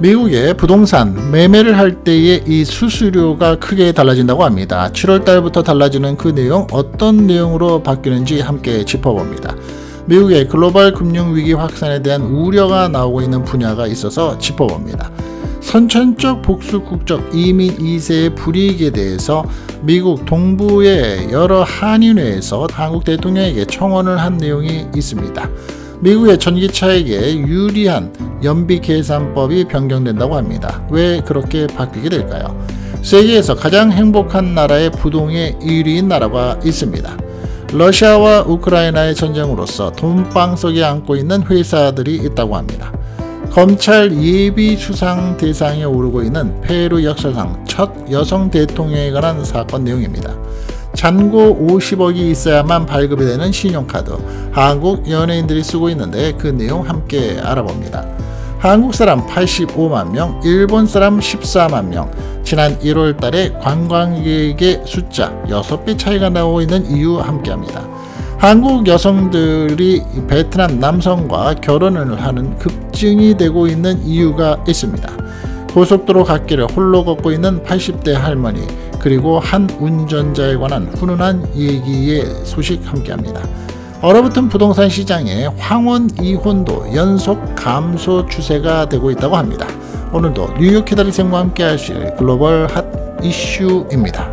미국의 부동산 매매를 할 때의 이 수수료가 크게 달라진다고 합니다. 7월 달부터 달라지는 그 내용 어떤 내용으로 바뀌는지 함께 짚어봅니다. 미국의 글로벌 금융위기 확산에 대한 우려가 나오고 있는 분야가 있어서 짚어봅니다. 선천적 복수국적 이민 2세의 불이익에 대해서 미국 동부의 여러 한인회에서 한국 대통령에게 청원을 한 내용이 있습니다. 미국의 전기차에게 유리한 연비 계산법이 변경된다고 합니다. 왜 그렇게 바뀌게 될까요? 세계에서 가장 행복한 나라의 부동의 1위인 나라가 있습니다. 러시아와 우크라이나의 전쟁으로서 돈방 석에 안고 있는 회사들이 있다고 합니다. 검찰 예비 수상 대상에 오르고 있는 페루 역사상 첫 여성 대통령에 관한 사건 내용입니다. 잔고 50억이 있어야만 발급이 되는 신용카드 한국 연예인들이 쓰고 있는데 그 내용 함께 알아봅니다. 한국 사람 85만 명, 일본 사람 14만 명. 지난 1월 달에 관광객의 숫자 6배 차이가 나오고 있는 이유 함께 합니다. 한국 여성들이 베트남 남성과 결혼을 하는 급증이 되고 있는 이유가 있습니다. 고속도로 갓길을 홀로 걷고 있는 80대 할머니, 그리고 한 운전자에 관한 훈훈한 얘기의 소식 함께합니다. 얼어붙은 부동산 시장의 황혼 이혼도 연속 감소 추세가 되고 있다고 합니다. 오늘도 뉴욕 키다리생과 함께 하실 글로벌 핫 이슈입니다.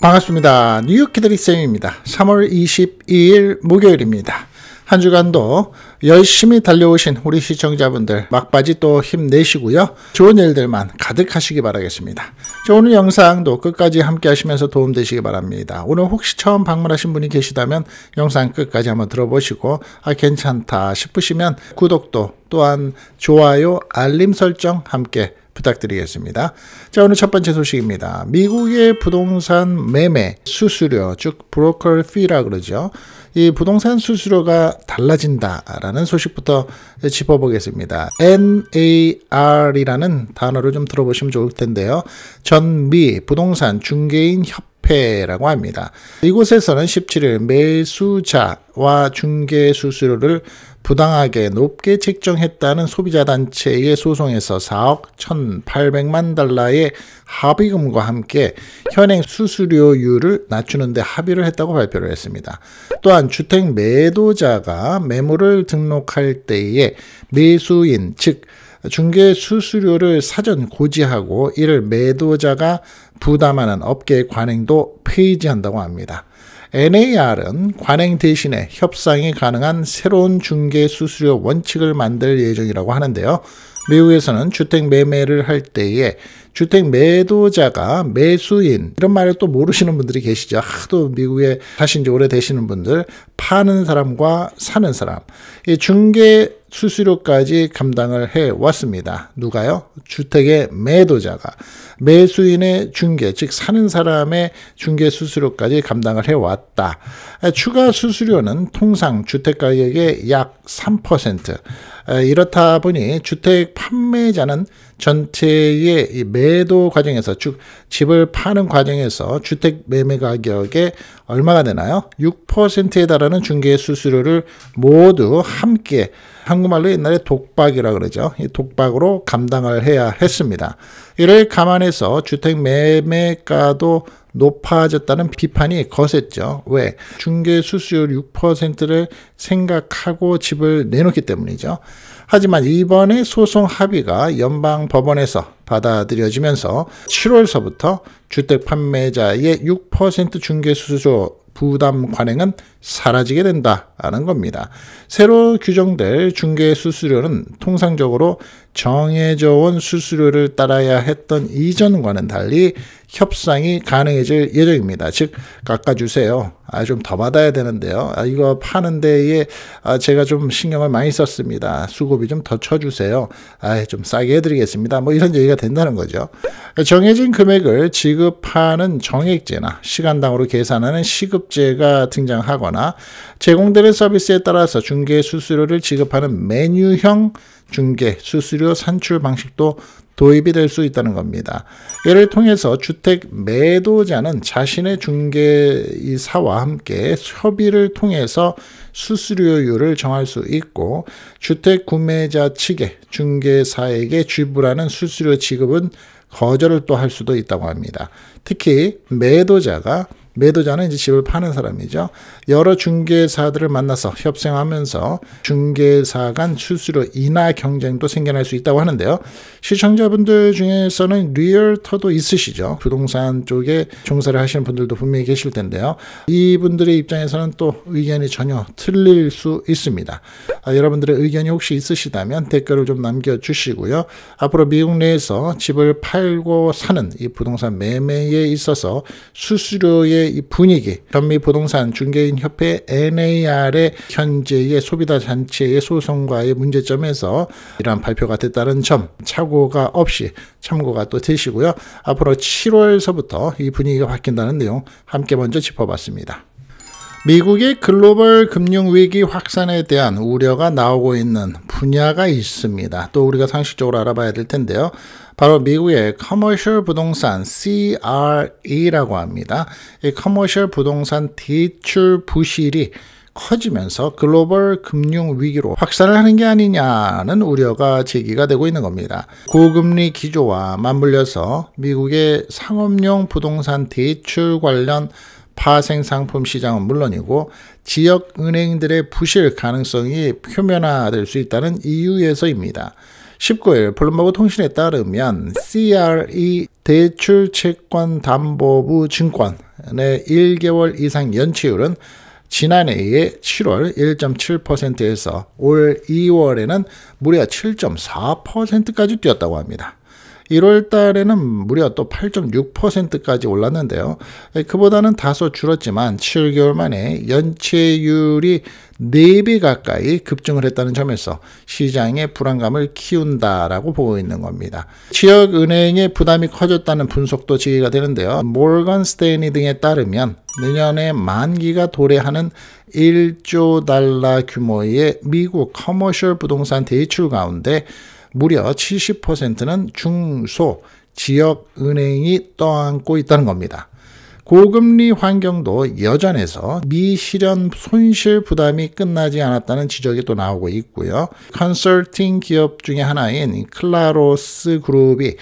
반갑습니다. 뉴욕 키다리쌤입니다. 3월 22일 목요일입니다. 한 주간도 열심히 달려오신 우리 시청자분들 막바지 또 힘내시고요. 좋은 일들만 가득하시기 바라겠습니다. 저 오늘 영상도 끝까지 함께 하시면서 도움되시기 바랍니다. 오늘 혹시 처음 방문하신 분이 계시다면 영상 끝까지 한번 들어보시고 아 괜찮다 싶으시면 구독도 또한 좋아요 알림 설정 함께 부탁드리겠습니다. 자, 오늘 첫 번째 소식입니다. 미국의 부동산 매매 수수료, 즉 브로커 피라 그러죠. 이 부동산 수수료가 달라진다라는 소식부터 짚어보겠습니다. NAR이라는 단어를 좀 들어보시면 좋을 텐데요. 전미 부동산 중개인 협라고 합니다. 이곳에서는 17일 매수자와 중개 수수료를 부당하게 높게 책정했다는 소비자단체의 소송에서 4억 1,800만 달러의 합의금과 함께 현행 수수료율을 낮추는데 합의를 했다고 발표를 했습니다. 또한 주택 매도자가 매물을 등록할 때에 매수인, 즉, 중개 수수료를 사전 고지하고 이를 매도자가 부담하는 업계 관행도 폐지한다고 합니다. NAR은 관행 대신에 협상이 가능한 새로운 중개 수수료 원칙을 만들 예정이라고 하는데요. 미국에서는 주택 매매를 할 때에 주택 매도자가 매수인 이런 말을 또 모르시는 분들이 계시죠. 하도 아, 미국에 사신 지 오래되시는 분들 파는 사람과 사는 사람 이 중개 수수료까지 감당을 해 왔습니다. 누가요? 주택의 매도자가 매수인의 중개, 즉 사는 사람의 중개 수수료까지 감당을 해왔다. 아, 추가 수수료는 통상 주택가격의 약 3%. 아, 이렇다 보니 주택 판매자는 전체의 매도 과정에서 즉 집을 파는 과정에서 주택 매매 가격에 얼마가 되나요? 6%에 달하는 중개 수수료를 모두 함께 한국말로 옛날에 독박이라 고 그러죠. 이 독박으로 감당을 해야 했습니다. 이를 감안해서 주택 매매가도 높아졌다는 비판이 거셌죠. 왜? 중개 수수료 6%를 생각하고 집을 내놓기 때문이죠. 하지만 이번에 소송 합의가 연방 법원에서 받아들여지면서 7월서부터 주택 판매자의 6% 중개 수수료 부담 관행은 사라지게 된다. 라는 겁니다. 새로 규정될 중개 수수료는 통상적으로 정해져 온 수수료를 따라야 했던 이전과는 달리 협상이 가능해질 예정입니다. 즉 깎아주세요. 아 좀 더 받아야 되는데요. 아 이거 파는 데에 아 제가 좀 신경을 많이 썼습니다. 수급이좀 더 쳐주세요. 아 좀 싸게 해드리겠습니다. 뭐 이런 얘기가 된다는 거죠. 정해진 금액을 지급하는 정액제나 시간당으로 계산하는 시급제가 등장하거나 제공되는 서비스에 따라서 중개 수수료를 지급하는 메뉴형 중개 수수료 산출 방식도 도입이 될 수 있다는 겁니다. 이를 통해서 주택 매도자는 자신의 중개사와 함께 협의를 통해서 수수료율을 정할 수 있고 주택 구매자 측에 중개사에게 지불하는 수수료 지급은 거절을 또 할 수도 있다고 합니다. 특히 매도자가 매도자는 이제 집을 파는 사람이죠. 여러 중개사들을 만나서 협상하면서 중개사 간 수수료 인하 경쟁도 생겨날 수 있다고 하는데요. 시청자분들 중에서는 리얼터도 있으시죠. 부동산 쪽에 종사를 하시는 분들도 분명히 계실 텐데요. 이분들의 입장에서는 또 의견이 전혀 틀릴 수 있습니다. 아, 여러분들의 의견이 혹시 있으시다면 댓글을 좀 남겨주시고요. 앞으로 미국 내에서 집을 팔고 사는 이 부동산 매매에 있어서 수수료의 이 분위기, 현미 부동산 중개 협회 NAR의 현재의 소비자 단체의 소송과의 문제점에서 이러한 발표가 됐다는 점 착오가 없이 참고가 또 되시고요. 앞으로 7월서부터 이 분위기가 바뀐다는 내용 함께 먼저 짚어봤습니다. 미국의 글로벌 금융위기 확산에 대한 우려가 나오고 있는 분야가 있습니다. 또 우리가 상식적으로 알아봐야 될 텐데요. 바로 미국의 커머셜 부동산 CRE라고 합니다. 이 커머셜 부동산 대출 부실이 커지면서 글로벌 금융 위기로 확산을 하는 게 아니냐는 우려가 제기가 되고 있는 겁니다. 고금리 기조와 맞물려서 미국의 상업용 부동산 대출 관련 파생 상품 시장은 물론이고 지역 은행들의 부실 가능성이 표면화될 수 있다는 이유에서입니다. 19일 블룸버그 통신에 따르면 CRE 대출채권담보부 증권의 1개월 이상 연체율은 지난해의 7월 1.7%에서 올 2월에는 무려 7.4%까지 뛰었다고 합니다. 1월 달에는 무려 또 8.6%까지 올랐는데요. 그보다는 다소 줄었지만 7개월 만에 연체율이 4배 가까이 급증을 했다는 점에서 시장의 불안감을 키운다라고 보고 있는 겁니다. 지역은행의 부담이 커졌다는 분석도 지기가 되는데요. 몰건 스테이니 등에 따르면 내년에 만기가 도래하는 1조 달러 규모의 미국 커머셜 부동산 대출 가운데 무려 70%는 중소 지역 은행이 떠안고 있다는 겁니다. 고금리 환경도 여전해서 미실현 손실 부담이 끝나지 않았다는 지적이 또 나오고 있고요. 컨설팅 기업 중의 하나인 클라로스 그룹이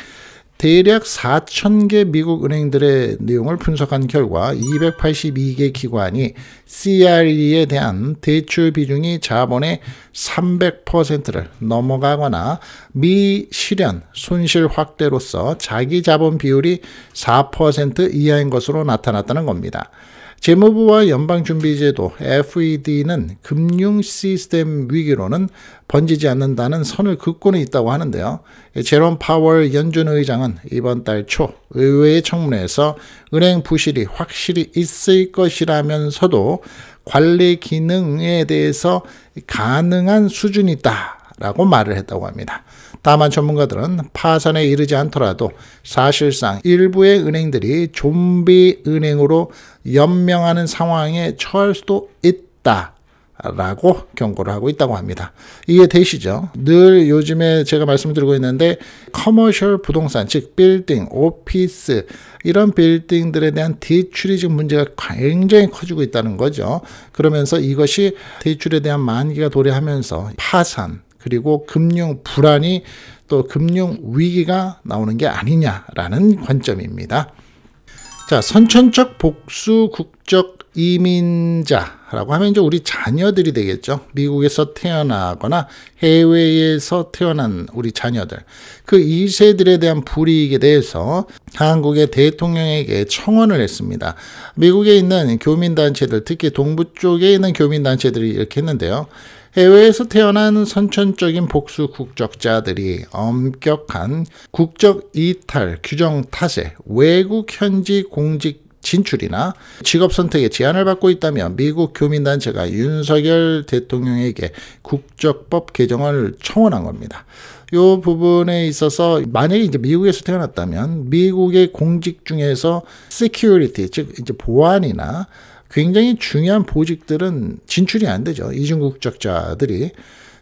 대략 4,000개 미국 은행들의 내용을 분석한 결과 282개 기관이 CRE에 대한 대출 비중이 자본의 300%를 넘어가거나 미실현 손실 확대로서 자기 자본 비율이 4% 이하인 것으로 나타났다는 겁니다. 재무부와 연방준비제도 FED는 금융 시스템 위기로는 번지지 않는다는 선을 긋고는 있다고 하는데요. 제롬 파월 연준 의장은 이번 달 초 의회의 청문회에서 은행 부실이 확실히 있을 것이라면서도 관리 기능에 대해서 가능한 수준이다라고 말을 했다고 합니다. 다만 전문가들은 파산에 이르지 않더라도 사실상 일부의 은행들이 좀비 은행으로 연명하는 상황에 처할 수도 있다. 라고 경고를 하고 있다고 합니다. 이에 되시죠늘 요즘에 제가 말씀드리고 있는데 커머셜 부동산 즉 빌딩, 오피스 이런 빌딩들에 대한 대출이 지금 문제가 굉장히 커지고 있다는 거죠. 그러면서 이것이 대출에 대한 만기가 도래하면서 파산 그리고 금융 불안이 또 금융 위기가 나오는 게 아니냐라는 관점입니다. 자, 선천적 복수 국적 이민자라고 하면 이제 우리 자녀들이 되겠죠. 미국에서 태어나거나 해외에서 태어난 우리 자녀들. 그 2세들에 대한 불이익에 대해서 한국의 대통령에게 청원을 했습니다. 미국에 있는 교민단체들, 특히 동부 쪽에 있는 교민단체들이 이렇게 했는데요. 해외에서 태어난 선천적인 복수 국적자들이 엄격한 국적 이탈 규정 탓에 외국 현지 공직 진출이나 직업 선택에 제한을 받고 있다면 미국 교민단체가 윤석열 대통령에게 국적법 개정을 청원한 겁니다. 이 부분에 있어서 만약에 이제 미국에서 태어났다면 미국의 공직 중에서 security 즉 이제 보안이나 굉장히 중요한 보직들은 진출이 안 되죠. 이중국적자들이.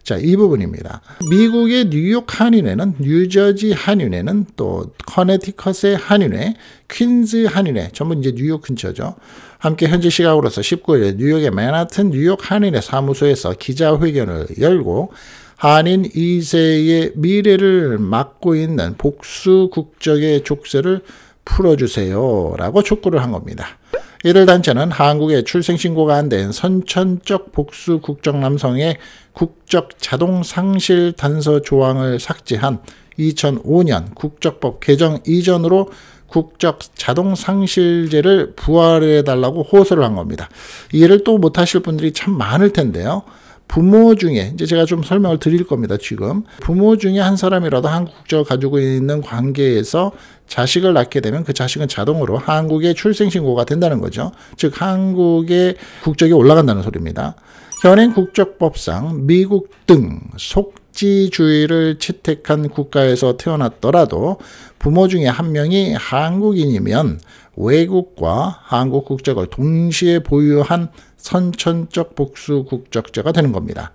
자, 이 부분입니다. 미국의 뉴욕 한인회는 뉴저지 한인회는 또 커네티컷의 한인회, 퀸즈 한인회, 전부 이제 뉴욕 근처죠. 함께 현지 시각으로서 19일 뉴욕의 맨하튼 뉴욕 한인회 사무소에서 기자회견을 열고 한인 2세의 미래를 막고 있는 복수 국적의 족쇄를 풀어주세요라고 촉구를 한 겁니다. 이를 단체는 한국에 출생신고가 안 된 선천적 복수 국적 남성의 국적 자동 상실 단서 조항을 삭제한 2005년 국적법 개정 이전으로 국적 자동 상실제를 부활해달라고 호소를 한 겁니다. 이해를 또 못하실 분들이 참 많을 텐데요. 부모 중에 이제 제가 좀 설명을 드릴 겁니다. 지금 부모 중에 한 사람이라도 한국 국적 을 가지고 있는 관계에서 자식을 낳게 되면 그 자식은 자동으로 한국의 출생신고가 된다는 거죠. 즉 한국의 국적이 올라간다는 소리입니다. 현행 국적법상 미국 등 속지주의를 채택한 국가에서 태어났더라도 부모 중에 한 명이 한국인이면 외국과 한국 국적을 동시에 보유한 선천적 복수 국적자가 되는 겁니다.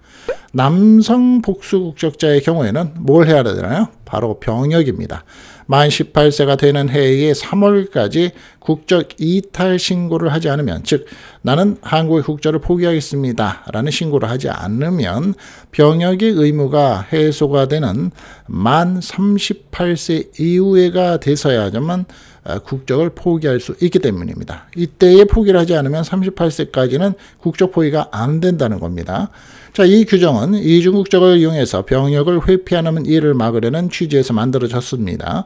남성 복수 국적자의 경우에는 뭘 해야 되나요? 바로 병역입니다. 만 18세가 되는 해에 3월까지 국적 이탈 신고를 하지 않으면 즉 나는 한국의 국적을 포기하겠습니다. 라는 신고를 하지 않으면 병역의 의무가 해소가 되는 만 38세 이후에가 돼서야지만 아, 국적을 포기할 수 있기 때문입니다. 이때에 포기를 하지 않으면 38세까지는 국적 포기가 안 된다는 겁니다. 자, 이 규정은 이중 국적을 이용해서 병역을 회피하는 일을 막으려는 취지에서 만들어졌습니다.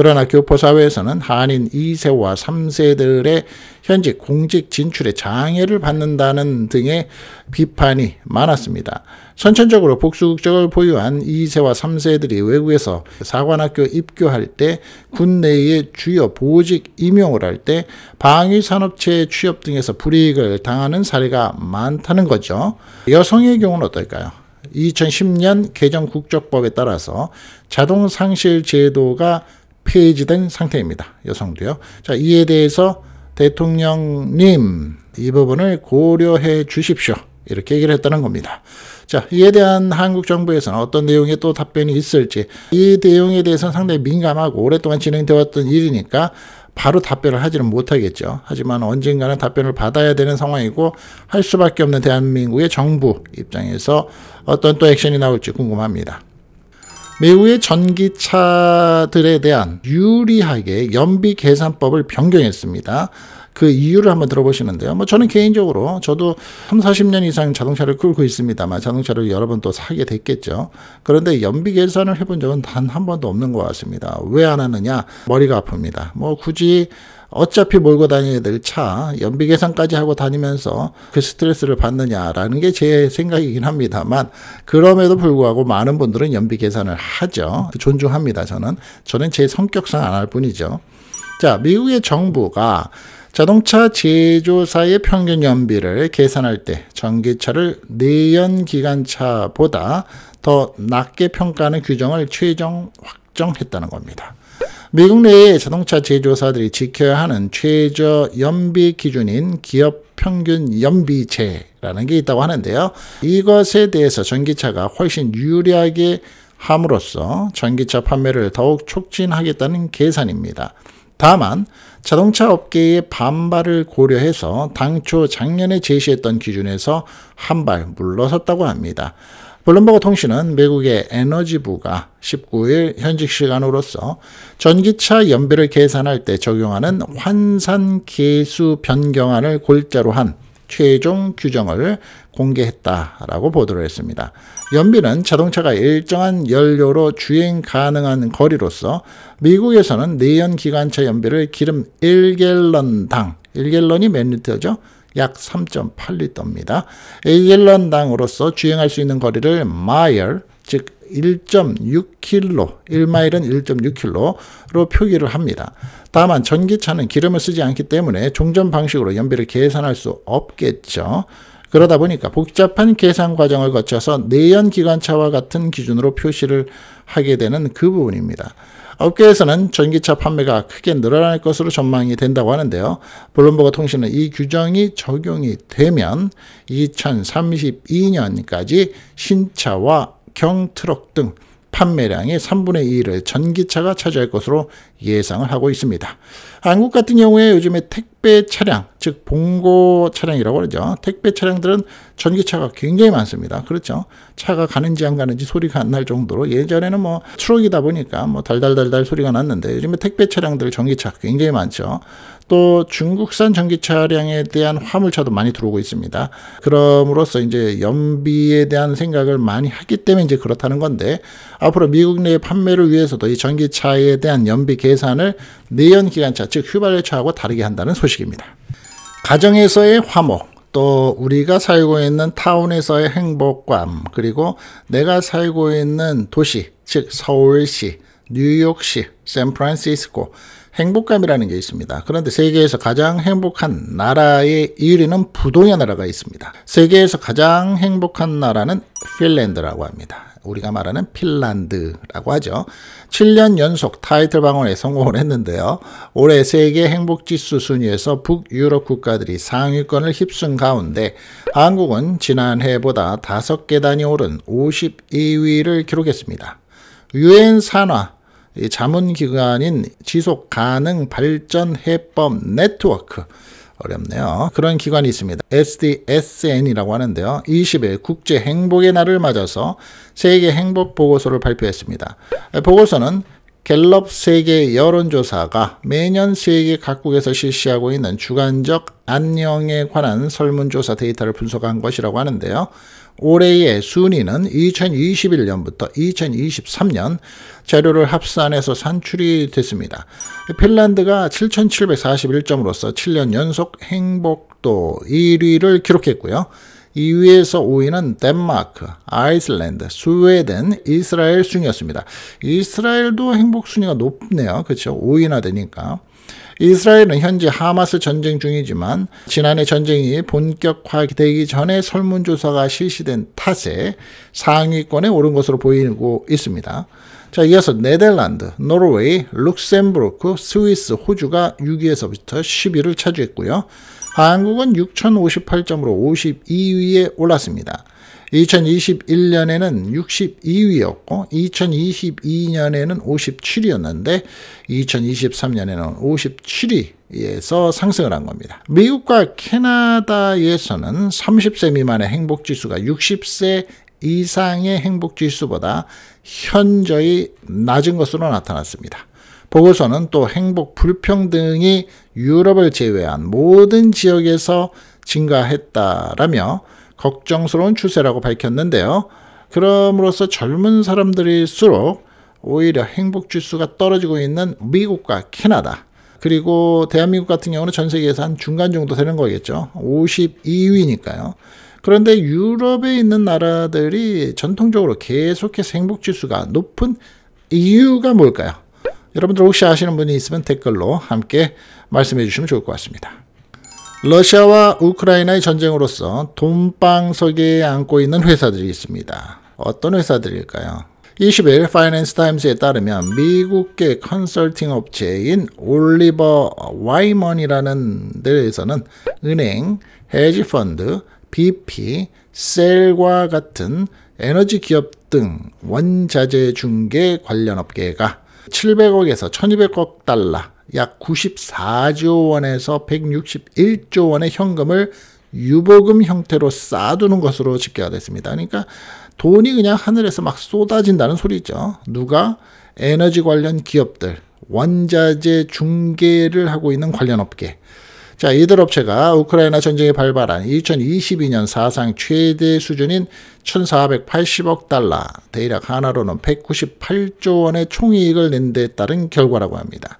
그러나 교포사회에서는 한인 2세와 3세들의 현직 공직 진출에 장애를 받는다는 등의 비판이 많았습니다. 선천적으로 복수국적을 보유한 2세와 3세들이 외국에서 사관학교 입교할 때 군내의 주요 보직 임용을 할 때 방위산업체 취업 등에서 불이익을 당하는 사례가 많다는 거죠. 여성의 경우는 어떨까요? 2010년 개정 국적법에 따라서 자동상실 제도가 폐지된 상태입니다. 여성도요. 자, 이에 대해서 대통령님, 이 부분을 고려해 주십시오. 이렇게 얘기를 했다는 겁니다. 자, 이에 대한 한국 정부에서는 어떤 내용에 또 답변이 있을지, 이 내용에 대해서는 상당히 민감하고 오랫동안 진행되어 던 일이니까 바로 답변을 하지는 못하겠죠. 하지만 언젠가는 답변을 받아야 되는 상황이고 할 수밖에 없는 대한민국의 정부 입장에서 어떤 또 액션이 나올지 궁금합니다. 매우의 전기차들에 대한 유리하게 연비 계산법을 변경했습니다. 그 이유를 한번 들어보시는데요. 뭐 저는 개인적으로 저도 3, 40년 이상 자동차를 끌고 있습니다만 자동차를 여러 번 또 사게 됐겠죠. 그런데 연비 계산을 해본 적은 단 한 번도 없는 것 같습니다. 왜 안 하느냐? 머리가 아픕니다. 뭐 굳이 어차피 몰고 다녀야 될차 연비 계산까지 하고 다니면서 그 스트레스를 받느냐라는 게 제 생각이긴 합니다만 그럼에도 불구하고 많은 분들은 연비 계산을 하죠. 존중합니다. 저는 저는 제 성격상 안 할 뿐이죠. 자, 미국의 정부가 자동차 제조사의 평균 연비를 계산할 때 전기차를 내연 기관차보다 더 낮게 평가하는 규정을 최종 확정했다는 겁니다. 미국 내의 자동차 제조사들이 지켜야 하는 최저 연비 기준인 기업 평균 연비제라는 게 있다고 하는데요. 이것에 대해서 전기차가 훨씬 유리하게 함으로써 전기차 판매를 더욱 촉진하겠다는 계산입니다. 다만 자동차 업계의 반발을 고려해서 당초 작년에 제시했던 기준에서 한 발 물러섰다고 합니다. 블룸버그 통신은 미국의 에너지부가 19일 현직 시간으로서 전기차 연비를 계산할 때 적용하는 환산 계수 변경안을 골자로 한 최종 규정을 공개했다라고 보도를 했습니다. 연비는 자동차가 일정한 연료로 주행 가능한 거리로서 미국에서는 내연 기관차 연비를 기름 1갤런당 1갤런이 몇 리터죠? 약 3.8리터입니다. 에일당으로서 주행할 수 있는 거리를 마일, 즉 1.6km, 1마일은 1.6km로 표기를 합니다. 다만 전기차는 기름을 쓰지 않기 때문에 종전 방식으로 연비를 계산할 수 없겠죠. 그러다 보니까 복잡한 계산 과정을 거쳐서 내연 기관차와 같은 기준으로 표시를 하게 되는 그 부분입니다. 업계에서는 전기차 판매가 크게 늘어날 것으로 전망이 된다고 하는데요. 블룸버그 통신은 이 규정이 적용이 되면 2032년까지 신차와 경트럭 등 판매량의 3분의 2를 전기차가 차지할 것으로 예상을 하고 있습니다. 한국 같은 경우에 요즘에 택배 차량, 즉 봉고 차량이라고 그러죠. 택배 차량들은 전기차가 굉장히 많습니다. 그렇죠. 차가 가는지 안 가는지 소리가 안 날 정도로 예전에는 뭐 트럭이다 보니까 뭐 달달달달 소리가 났는데 요즘에 택배 차량들 전기차 굉장히 많죠. 또 중국산 전기차량에 대한 화물차도 많이 들어오고 있습니다. 그럼으로써 이제 연비에 대한 생각을 많이 하기 때문에 이제 그렇다는 건데 앞으로 미국 내 판매를 위해서도 이 전기차에 대한 연비 계산을 내연 기관차 즉 휘발유차하고 다르게 한다는 소식입니다. 가정에서의 화목 또 우리가 살고 있는 타운에서의 행복감 그리고 내가 살고 있는 도시 즉 서울시 뉴욕시 샌프란시스코 행복감이라는 게 있습니다. 그런데 세계에서 가장 행복한 나라의 1위는 부동의 나라가 있습니다. 세계에서 가장 행복한 나라는 핀란드라고 합니다. 우리가 말하는 핀란드라고 하죠. 7년 연속 타이틀 방어에 성공을 했는데요. 올해 세계 행복지수 순위에서 북유럽 국가들이 상위권을 휩쓴 가운데 한국은 지난해보다 5계단이 오른 52위를 기록했습니다. 유엔 산하 자문기관인 지속 가능 발전 해법 네트워크 어렵네요. 그런 기관이 있습니다. SDSN이라고 하는데요. 20일 국제 행복의 날을 맞아서 세계 행복 보고서를 발표했습니다. 보고서는 갤럽 세계 여론조사가 매년 세계 각국에서 실시하고 있는 주관적 안녕에 관한 설문조사 데이터를 분석한 것이라고 하는데요. 올해의 순위는 2021년부터 2023년 자료를 합산해서 산출이 됐습니다. 핀란드가 7,741점으로서 7년 연속 행복도 1위를 기록했고요. 2위에서 5위는 덴마크, 아이슬란드, 스웨덴, 이스라엘 순이었습니다. 이스라엘도 행복 순위가 높네요. 그렇죠? 5위나 되니까. 이스라엘은 현재 하마스 전쟁 중이지만 지난해 전쟁이 본격화되기 전에 설문조사가 실시된 탓에 상위권에 오른 것으로 보이고 있습니다. 자, 이어서 네덜란드, 노르웨이, 룩셈부르크, 스위스, 호주가 6위에서부터 10위를 차지했고요. 한국은 6,058점으로 52위에 올랐습니다. 2021년에는 62위였고 2022년에는 57위였는데 2023년에는 57위에서 상승을 한 겁니다. 미국과 캐나다에서는 30세 미만의 행복지수가 60세 이상의 행복지수보다 현저히 낮은 것으로 나타났습니다. 보고서는 또 행복 불평등이 유럽을 제외한 모든 지역에서 증가했다라며 걱정스러운 추세라고 밝혔는데요. 그럼으로써 젊은 사람들일수록 오히려 행복 지수가 떨어지고 있는 미국과 캐나다 그리고 대한민국 같은 경우는 전 세계에서 한 중간 정도 되는 거겠죠. 52위니까요. 그런데 유럽에 있는 나라들이 전통적으로 계속해서 행복 지수가 높은 이유가 뭘까요? 여러분들 혹시 아시는 분이 있으면 댓글로 함께 말씀해 주시면 좋을 것 같습니다. 러시아와 우크라이나의 전쟁으로서 돈방석에 안고 있는 회사들이 있습니다. 어떤 회사들일까요? 20일 파이낸스 타임스에 따르면 미국계 컨설팅 업체인 올리버 와이먼이라는 데에서는 은행, 헤지펀드, BP, 셀과 같은 에너지 기업 등 원자재 중개 관련 업계가 700억에서 1200억 달러 약 94조 원에서 161조 원의 현금을 유보금 형태로 쌓아두는 것으로 집계가 됐습니다. 그러니까 돈이 그냥 하늘에서 막 쏟아진다는 소리죠. 누가 에너지 관련 기업들, 원자재 중개를 하고 있는 관련 업계. 자, 이들 업체가 우크라이나 전쟁에 발발한 2022년 사상 최대 수준인 1,480억 달러, 대략 하나로는 198조 원의 총이익을 낸 데 따른 결과라고 합니다.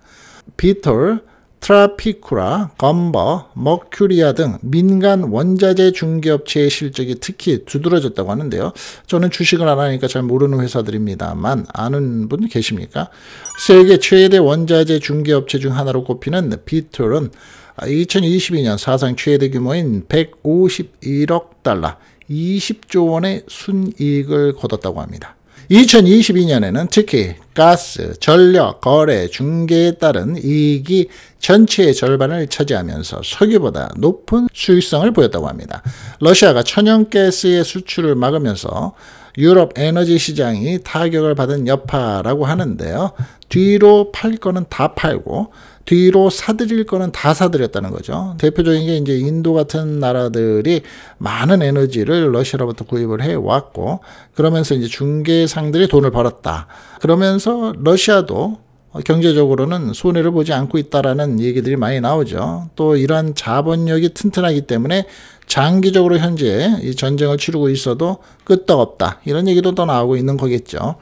비톨, 트라피쿠라, 검버, 머큐리아 등 민간 원자재 중개업체의 실적이 특히 두드러졌다고 하는데요. 저는 주식을 안 하니까 잘 모르는 회사들입니다만 아는 분 계십니까? 세계 최대 원자재 중개업체 중 하나로 꼽히는 비톨은 2022년 사상 최대 규모인 151억 달러, 20조 원의 순이익을 거뒀다고 합니다. 2022년에는 특히 가스, 전력, 거래, 중개에 따른 이익이 전체의 절반을 차지하면서 석유보다 높은 수익성을 보였다고 합니다. 러시아가 천연가스의 수출을 막으면서 유럽 에너지 시장이 타격을 받은 여파라고 하는데요. 뒤로 팔 거는 다 팔고 뒤로 사들일 거는 다 사들였다는 거죠. 대표적인 게 이제 인도 같은 나라들이 많은 에너지를 러시아로부터 구입을 해 왔고 그러면서 이제 중개상들이 돈을 벌었다. 그러면서 러시아도 경제적으로는 손해를 보지 않고 있다라는 얘기들이 많이 나오죠. 또 이러한 자본력이 튼튼하기 때문에 장기적으로 현재 이 전쟁을 치르고 있어도 끄떡없다. 이런 얘기도 또 나오고 있는 거겠죠.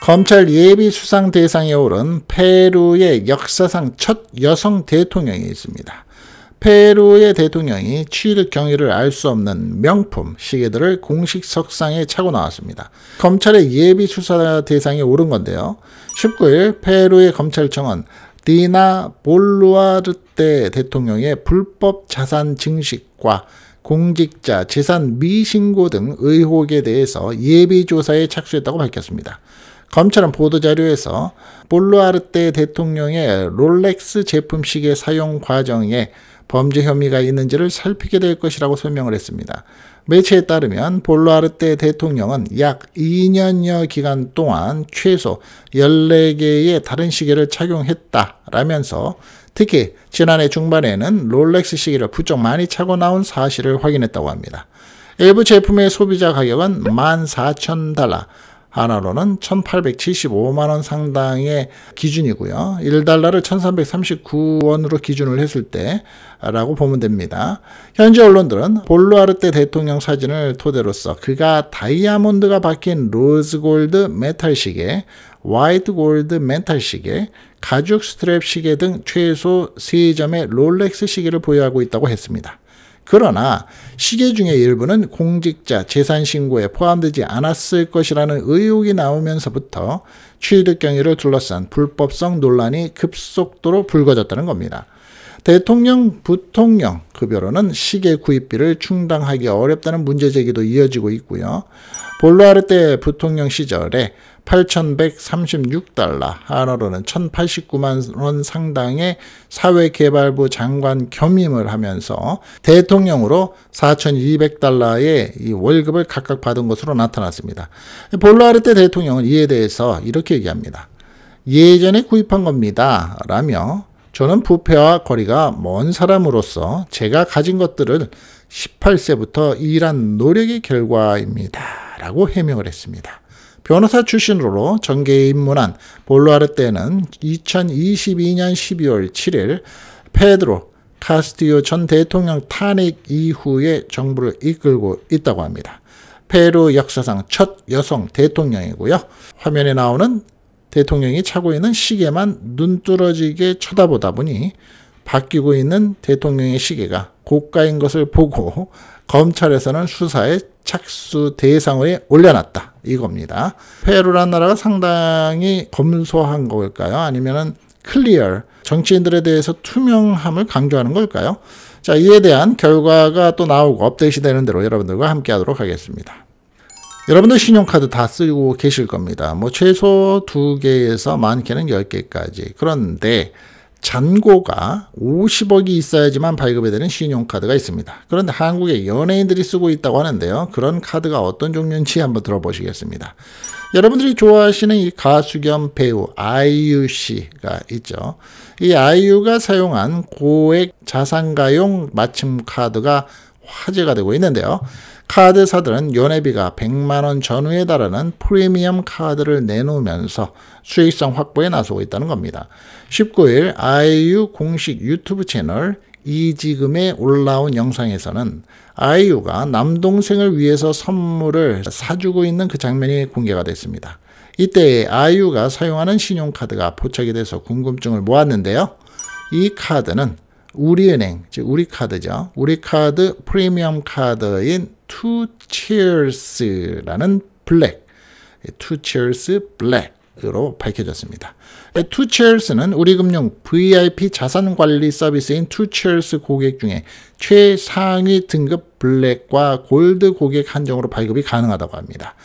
검찰 예비 수상 대상에 오른 페루의 역사상 첫 여성 대통령이 있습니다. 페루의 대통령이 취일 경위를 알 수 없는 명품 시계들을 공식 석상에 차고 나왔습니다. 검찰의 예비 수사 대상에 오른 건데요. 19일 페루의 검찰청은 디나 볼루아르테 대통령의 불법 자산 증식과 공직자 재산 미신고 등 의혹에 대해서 예비조사에 착수했다고 밝혔습니다. 검찰은 보도자료에서 볼루아르테 대통령의 롤렉스 제품 시계 사용 과정에 범죄 혐의가 있는지를 살피게 될 것이라고 설명을 했습니다. 매체에 따르면 볼루아르테 대통령은 약 2년여 기간 동안 최소 14개의 다른 시계를 착용했다라면서 특히 지난해 중반에는 롤렉스 시계를 부쩍 많이 차고 나온 사실을 확인했다고 합니다. 일부 제품의 소비자 가격은 14,000달러, 하나로는 1875만원 상당의 기준이고요. 1달러를 1339원으로 기준을 했을 때 라고 보면 됩니다. 현재 언론들은 볼루아르테 대통령 사진을 토대로서 그가 다이아몬드가 박힌 로즈골드 메탈 시계, 와이드 골드 메탈 시계, 가죽 스트랩 시계 등 최소 3점의 롤렉스 시계를 보유하고 있다고 했습니다. 그러나 시계 중의 일부는 공직자 재산 신고에 포함되지 않았을 것이라는 의혹이 나오면서부터 취득 경위를 둘러싼 불법성 논란이 급속도로 불거졌다는 겁니다. 대통령, 부통령 급여로는 시계 구입비를 충당하기 어렵다는 문제 제기도 이어지고 있고요. 볼루아르테 부통령 시절에 8,136달러, 한화로는 1,089만 원 상당의 사회개발부 장관 겸임을 하면서 대통령으로 4,200달러의 이 월급을 각각 받은 것으로 나타났습니다. 볼루아르테 대통령은 이에 대해서 이렇게 얘기합니다. 예전에 구입한 겁니다. 라며 저는 부패와 거리가 먼 사람으로서 제가 가진 것들을 18세부터 일한 노력의 결과입니다. 라고 해명을 했습니다. 변호사 출신으로 전계에 입문한 볼루아르 때는 2022년 12월 7일 페드로 카스티오 전 대통령 탄핵 이후에 정부를 이끌고 있다고 합니다. 페루 역사상 첫 여성 대통령이고요. 화면에 나오는 대통령이 차고 있는 시계만 눈뚫어지게 쳐다보다 보니 바뀌고 있는 대통령의 시계가 고가인 것을 보고 검찰에서는 수사에 착수 대상호에 올려놨다. 이겁니다. 페루란 나라가 상당히 검소한 걸까요? 아니면은 클리어, 정치인들에 대해서 투명함을 강조하는 걸까요? 자, 이에 대한 결과가 또 나오고 업데이트 되는 대로 여러분들과 함께 하도록 하겠습니다. 여러분들 신용카드 다 쓰고 계실 겁니다. 뭐 최소 2개에서 많게는 10개까지. 그런데 잔고가 50억이 있어야지만 발급이 되는 신용카드가 있습니다. 그런데 한국의 연예인들이 쓰고 있다고 하는데요. 그런 카드가 어떤 종류인지 한번 들어보시겠습니다. 여러분들이 좋아하시는 이 가수 겸 배우 아이유 씨가 있죠. 이 아이유가 사용한 고액 자산가용 맞춤 카드가 화제가 되고 있는데요. 카드사들은 연회비가 100만원 전후에 달하는 프리미엄 카드를 내놓으면서 수익성 확보에 나서고 있다는 겁니다. 19일 아이유 공식 유튜브 채널 이지금에 올라온 영상에서는 아이유가 남동생을 위해서 선물을 사주고 있는 그 장면이 공개가 됐습니다. 이때 아이유가 사용하는 신용카드가 포착이 돼서 궁금증을 모았는데요. 이 카드는 우리은행, 즉 우리 카드죠. 우리 카드 프리미엄 카드인 Two Cheers라는 블랙, 예, Two Cheers 블랙으로 밝혀졌습니다. 예, t Cheers는 우리금융 VIP 자산관리 서비스인 Two Cheers 고객 중에 최상위 등급 블랙과 골드 고객 한정으로 발급이 가능하다고 합니다.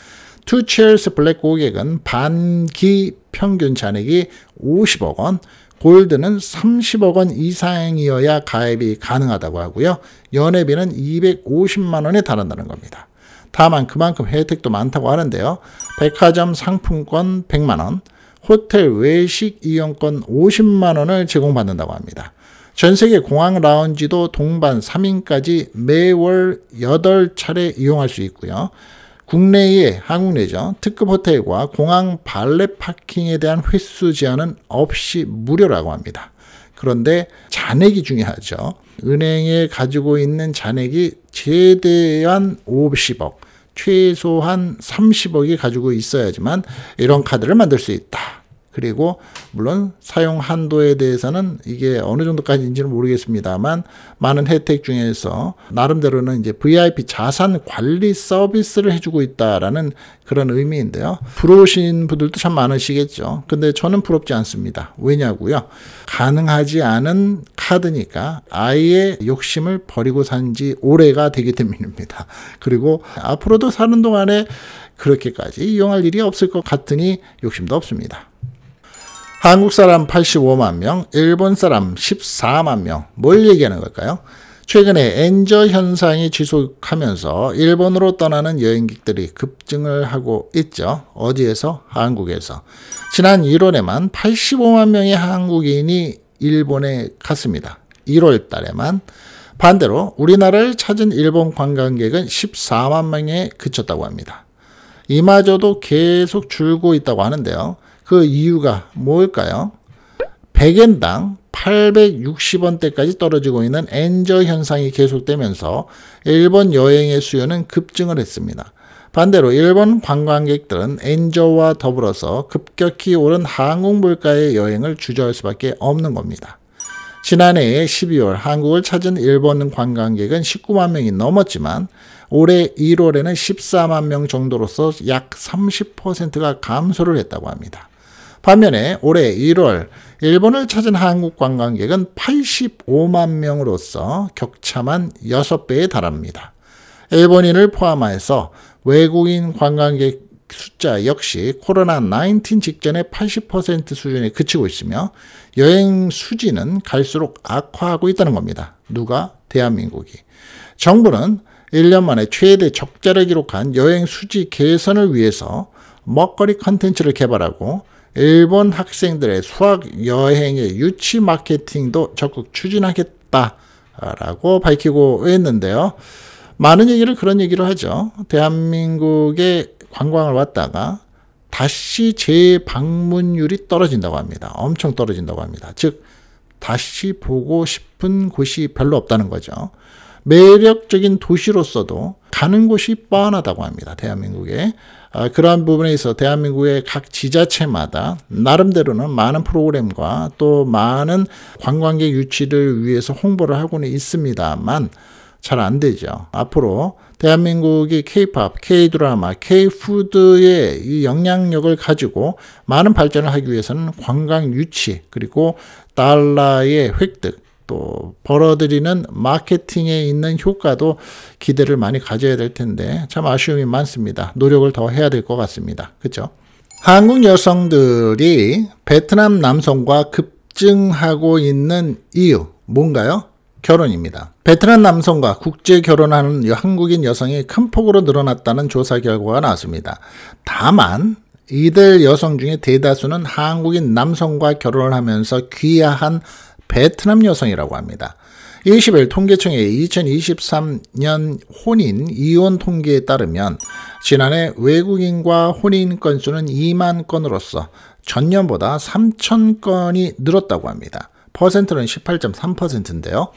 t Cheers 블랙 고객은 반기 평균 잔액이 50억 원, 골드는 30억 원 이상이어야 가입이 가능하다고 하고요. 연회비는 250만 원에 달한다는 겁니다. 다만 그만큼 혜택도 많다고 하는데요. 백화점 상품권 100만 원, 호텔 외식 이용권 50만 원을 제공받는다고 합니다. 전 세계 공항 라운지도 동반 3인까지 매월 8차례 이용할 수 있고요. 국내의 한국 내죠. 특급 호텔과 공항 발레 파킹에 대한 횟수 제한은 없이 무료라고 합니다. 그런데 잔액이 중요하죠. 은행에 가지고 있는 잔액이 최대한 50억, 최소한 30억이 가지고 있어야지만 이런 카드를 만들 수 있다. 그리고 물론 사용 한도에 대해서는 이게 어느 정도까지인지는 모르겠습니다만 많은 혜택 중에서 나름대로는 이제 VIP 자산 관리 서비스를 해주고 있다라는 그런 의미인데요. 부러우신 분들도 참 많으시겠죠. 근데 저는 부럽지 않습니다. 왜냐고요? 가능하지 않은 카드니까 아예 욕심을 버리고 산지 오래가 되기 때문입니다. 그리고 앞으로도 사는 동안에 그렇게까지 이용할 일이 없을 것 같으니 욕심도 없습니다. 한국 사람 85만 명, 일본 사람 14만 명. 뭘 얘기하는 걸까요? 최근에 엔저 현상이 지속하면서 일본으로 떠나는 여행객들이 급증을 하고 있죠. 어디에서? 한국에서. 지난 1월에만 85만 명의 한국인이 일본에 갔습니다. 1월 달에만. 반대로 우리나라를 찾은 일본 관광객은 14만 명에 그쳤다고 합니다. 이마저도 계속 줄고 있다고 하는데요. 그 이유가 뭘까요? 100엔당 860원대까지 떨어지고 있는 엔저 현상이 계속되면서 일본 여행의 수요는 급증을 했습니다. 반대로 일본 관광객들은 엔저와 더불어서 급격히 오른 한국 물가의 여행을 주저할 수밖에 없는 겁니다. 지난해 12월 한국을 찾은 일본 관광객은 19만 명이 넘었지만 올해 1월에는 14만 명 정도로서 약 30%가 감소를 했다고 합니다. 반면에 올해 1월 일본을 찾은 한국 관광객은 85만 명으로서 격차만 6배에 달합니다. 일본인을 포함해서 외국인 관광객 숫자 역시 코로나19 직전의 80% 수준에 그치고 있으며 여행 수지는 갈수록 악화하고 있다는 겁니다. 누가? 대한민국이. 정부는 1년 만에 최대 적자를 기록한 여행 수지 개선을 위해서 먹거리 컨텐츠를 개발하고 일본 학생들의 수학 여행의 유치 마케팅도 적극 추진하겠다라고 밝히고 했는데요. 많은 얘기를 그런 얘기를 하죠. 대한민국에 관광을 왔다가 다시 재방문율이 떨어진다고 합니다. 엄청 떨어진다고 합니다. 즉 다시 보고 싶은 곳이 별로 없다는 거죠. 매력적인 도시로서도 가는 곳이 뻔하다고 합니다. 대한민국에. 아, 그러한 부분에 있 대한민국의 각 지자체마다 나름대로는 많은 프로그램과 또 많은 관광객 유치를 위해서 홍보를 하고는 있습니다만 잘 안 되죠. 앞으로 대한민국이 K-팝, K-드라마, K-푸드의 이 영향력을 가지고 많은 발전을 하기 위해서는 관광 유치 그리고 달러의 획득 또 벌어들이는 마케팅에 있는 효과도 기대를 많이 가져야 될 텐데 참 아쉬움이 많습니다. 노력을 더 해야 될 것 같습니다. 그렇죠? 한국 여성들이 베트남 남성과 급증하고 있는 이유 뭔가요? 결혼입니다. 베트남 남성과 국제 결혼하는 한국인 여성이 큰 폭으로 늘어났다는 조사 결과가 나왔습니다. 다만 이들 여성 중에 대다수는 한국인 남성과 결혼을 하면서 귀화한 베트남 여성이라고 합니다. a c 통계청의 2023년 혼인 이혼 통계에 따르면 지난해 외국인과 혼인 건수는 2만 건으로서 전년보다 3천 건이 늘었다고 합니다. 퍼센트는 18.3%인데요.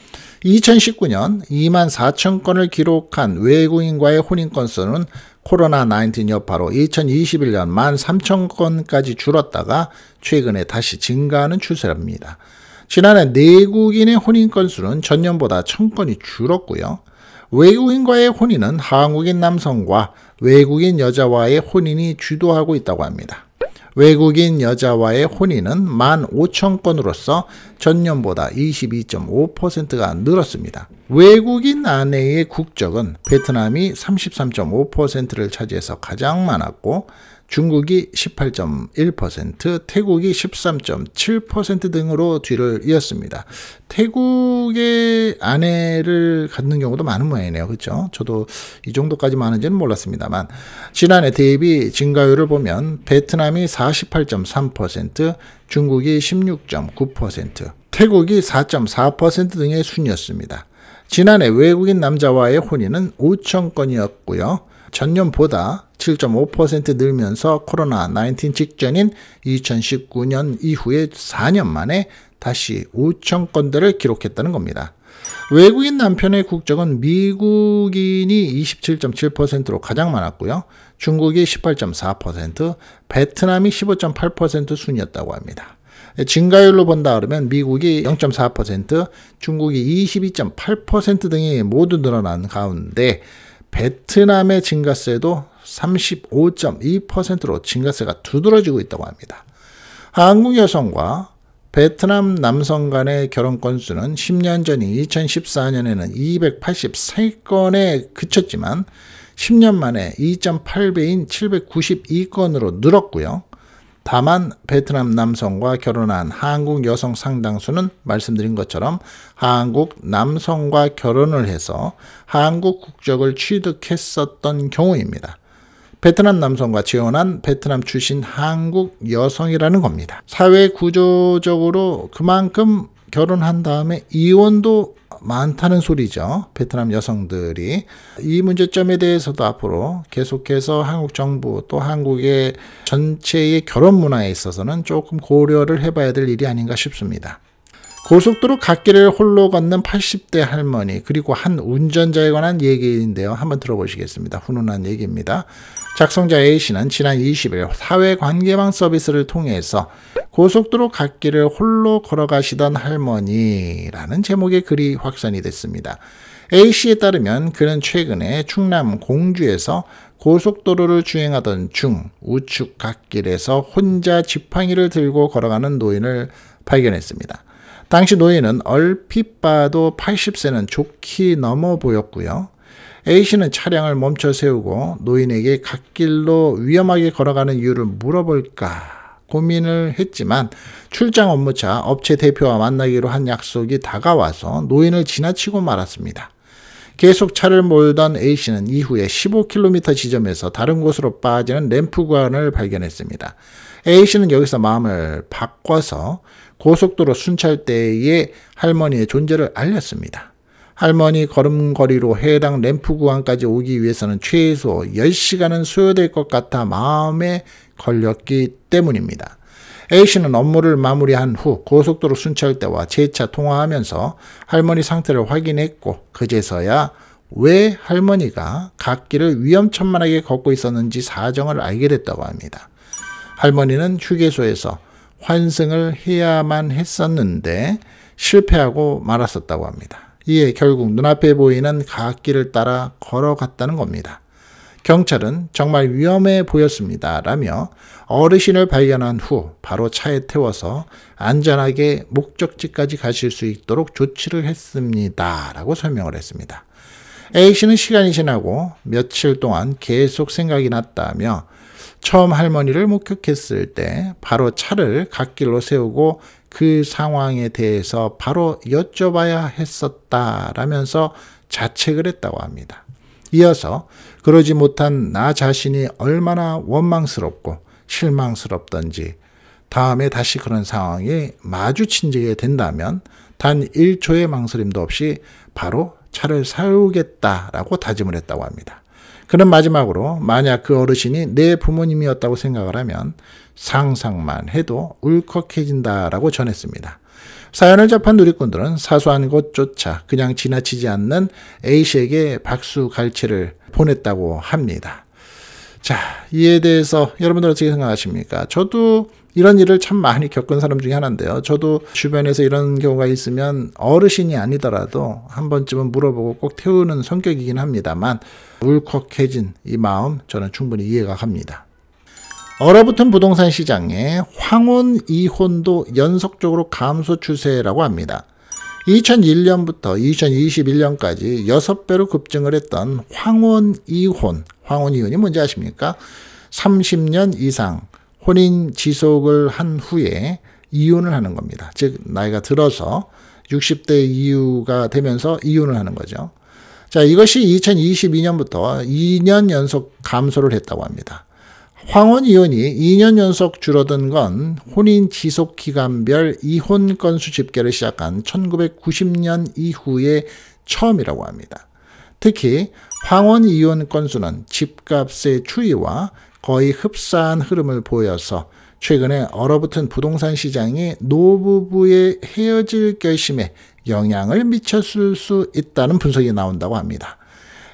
2019년 2만 4천 건을 기록한 외국인과의 혼인 건수는 코로나19 여파로 2021년 1만 3천 건까지 줄었다가 최근에 다시 증가하는 추세랍니다. 지난해 내국인의 혼인 건수는 전년보다 1000건이 줄었고요. 외국인과의 혼인은 한국인 남성과 외국인 여자와의 혼인이 주도하고 있다고 합니다. 외국인 여자와의 혼인은 15,000건으로서 전년보다 22.5%가 늘었습니다. 외국인 아내의 국적은 베트남이 33.5%를 차지해서 가장 많았고 중국이 18.1%, 태국이 13.7% 등으로 뒤를 이었습니다. 태국의 아내를 갖는 경우도 많은 모양이네요. 그렇죠? 저도 이 정도까지 많은지는 몰랐습니다만 지난해 대비 증가율을 보면 베트남이 48.3%, 중국이 16.9%, 태국이 4.4% 등의 순이었습니다. 지난해 외국인 남자와의 혼인은 5천 건이었고요. 전년보다 7.5% 늘면서 코로나19 직전인 2019년 이후에 4년 만에 다시 5천 건대를 기록했다는 겁니다. 외국인 남편의 국적은 미국인이 27.7%로 가장 많았고요. 중국이 18.4%, 베트남이 15.8% 순이었다고 합니다. 증가율로 본다 그러면 미국이 0.4%, 중국이 22.8% 등이 모두 늘어난 가운데 베트남의 증가세도 35.2%로 증가세가 두드러지고 있다고 합니다. 한국 여성과 베트남 남성 간의 결혼 건수는 10년 전인 2014년에는 283건에 그쳤지만 10년 만에 2.8배인 792건으로 늘었고요. 다만 베트남 남성과 결혼한 한국 여성 상당수는 말씀드린 것처럼 한국 남성과 결혼을 해서 한국 국적을 취득했었던 경우입니다. 베트남 남성과 재혼한 베트남 출신 한국 여성이라는 겁니다. 사회 구조적으로 그만큼 결혼한 다음에 이혼도 많다는 소리죠. 베트남 여성들이. 이 문제점에 대해서도 앞으로 계속해서 한국 정부 또 한국의 전체의 결혼 문화에 있어서는 조금 고려를 해봐야 될 일이 아닌가 싶습니다. 고속도로 갓길을 홀로 걷는 80대 할머니 그리고 한 운전자에 관한 얘기인데요. 한번 들어보시겠습니다. 훈훈한 얘기입니다. 작성자 A씨는 지난 20일 사회관계망 서비스를 통해서 고속도로 갓길을 홀로 걸어가시던 할머니라는 제목의 글이 확산이 됐습니다. A씨에 따르면 그는 최근에 충남 공주에서 고속도로를 주행하던 중 우측 갓길에서 혼자 지팡이를 들고 걸어가는 노인을 발견했습니다. 당시 노인은 얼핏 봐도 80세는 좋게 넘어 보였고요. A씨는 차량을 멈춰 세우고 노인에게 갓길로 위험하게 걸어가는 이유를 물어볼까 고민을 했지만 출장 업무차 업체 대표와 만나기로 한 약속이 다가와서 노인을 지나치고 말았습니다. 계속 차를 몰던 A씨는 이후에 15km 지점에서 다른 곳으로 빠지는 램프 구간을 발견했습니다. A씨는 여기서 마음을 바꿔서 고속도로 순찰 때에 할머니의 존재를 알렸습니다. 할머니 걸음걸이로 해당 램프 구간까지 오기 위해서는 최소 10시간은 소요될 것 같아 마음에 걸렸기 때문입니다. A씨는 업무를 마무리한 후 고속도로 순찰대와 재차 통화하면서 할머니 상태를 확인했고 그제서야 왜 할머니가 갓길을 위험천만하게 걷고 있었는지 사정을 알게 됐다고 합니다. 할머니는 휴게소에서 환승을 해야만 했었는데 실패하고 말았었다고 합니다. 이에 결국 눈앞에 보이는 가악길을 따라 걸어갔다는 겁니다. 경찰은 정말 위험해 보였습니다. 라며 어르신을 발견한 후 바로 차에 태워서 안전하게 목적지까지 가실 수 있도록 조치를 했습니다. 라고 설명을 했습니다. A씨는 시간이 지나고 며칠 동안 계속 생각이 났다며 처음 할머니를 목격했을 때 바로 차를 갓길로 세우고 그 상황에 대해서 바로 여쭤봐야 했었다라면서 자책을 했다고 합니다. 이어서 그러지 못한 나 자신이 얼마나 원망스럽고 실망스럽던지 다음에 다시 그런 상황에 마주친지게 된다면 단 1초의 망설임도 없이 바로 차를 사우겠다라고 다짐을 했다고 합니다. 그럼 마지막으로 만약 그 어르신이 내 부모님이었다고 생각을 하면 상상만 해도 울컥해진다라고 전했습니다. 사연을 접한 누리꾼들은 사소한 것조차 그냥 지나치지 않는 A씨에게 박수 갈채를 보냈다고 합니다. 자, 이에 대해서 여러분들 어떻게 생각하십니까? 저도 이런 일을 참 많이 겪은 사람 중에 하나인데요. 저도 주변에서 이런 경우가 있으면 어르신이 아니더라도 한 번쯤은 물어보고 꼭 태우는 성격이긴 합니다만 울컥해진 이 마음 저는 충분히 이해가 갑니다. 얼어붙은 부동산 시장에 황혼 이혼도 연속적으로 감소 추세라고 합니다. 2001년부터 2021년까지 6배로 급증을 했던 황혼 이혼, 황혼 이혼이 뭔지 아십니까? 30년 이상 혼인 지속을 한 후에 이혼을 하는 겁니다. 즉 나이가 들어서 60대 이후가 되면서 이혼을 하는 거죠. 자, 이것이 2022년부터 2년 연속 감소를 했다고 합니다. 황혼 이혼이 2년 연속 줄어든 건 혼인 지속 기간별 이혼 건수 집계를 시작한 1990년 이후에 처음이라고 합니다. 특히 황혼 이혼 건수는 집값의 추이와 거의 흡사한 흐름을 보여서 최근에 얼어붙은 부동산 시장이 노부부의 헤어질 결심에 영향을 미쳤을 수 있다는 분석이 나온다고 합니다.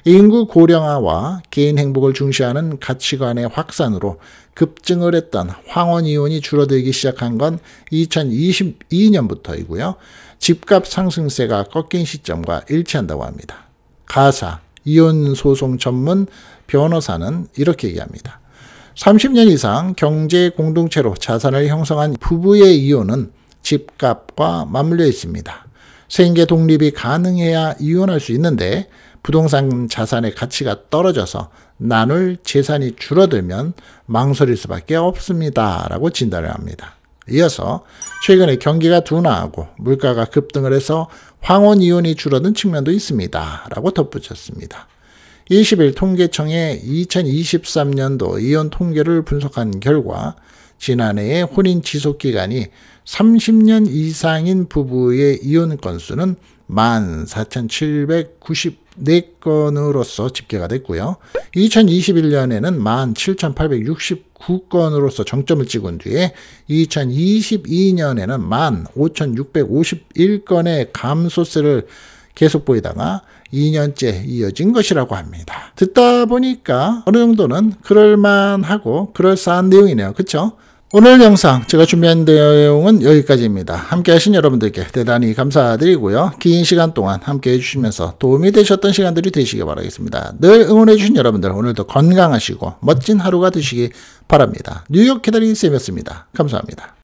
인구 고령화와 개인 행복을 중시하는 가치관의 확산으로 급증을 했던 황혼 이혼이 줄어들기 시작한 건 2022년부터이고요. 집값 상승세가 꺾인 시점과 일치한다고 합니다. 가사, 이혼 소송 전문 변호사는 이렇게 얘기합니다. 30년 이상 경제 공동체로 자산을 형성한 부부의 이혼은 집값과 맞물려 있습니다. 생계 독립이 가능해야 이혼할 수 있는데 부동산 자산의 가치가 떨어져서 나눌 재산이 줄어들면 망설일 수밖에 없습니다. 라고 진단을 합니다. 이어서 최근에 경기가 둔화하고 물가가 급등을 해서 황혼 이혼이 줄어든 측면도 있습니다. 라고 덧붙였습니다. 20일 통계청의 2023년도 이혼 통계를 분석한 결과 지난해의 혼인 지속 기간이 30년 이상인 부부의 이혼 건수는 14,794건으로서 집계가 됐고요. 2021년에는 17,869건으로서 정점을 찍은 뒤에 2022년에는 15,651건의 감소세를 계속 보이다가 2년째 이어진 것이라고 합니다. 듣다 보니까 어느 정도는 그럴만하고 그럴싸한 내용이네요. 그쵸? 오늘 영상 제가 준비한 내용은 여기까지입니다. 함께 하신 여러분들께 대단히 감사드리고요. 긴 시간 동안 함께 해주시면서 도움이 되셨던 시간들이 되시길 바라겠습니다. 늘 응원해주신 여러분들 오늘도 건강하시고 멋진 하루가 되시기 바랍니다. 뉴욕 캐다린 쌤이었습니다. 감사합니다.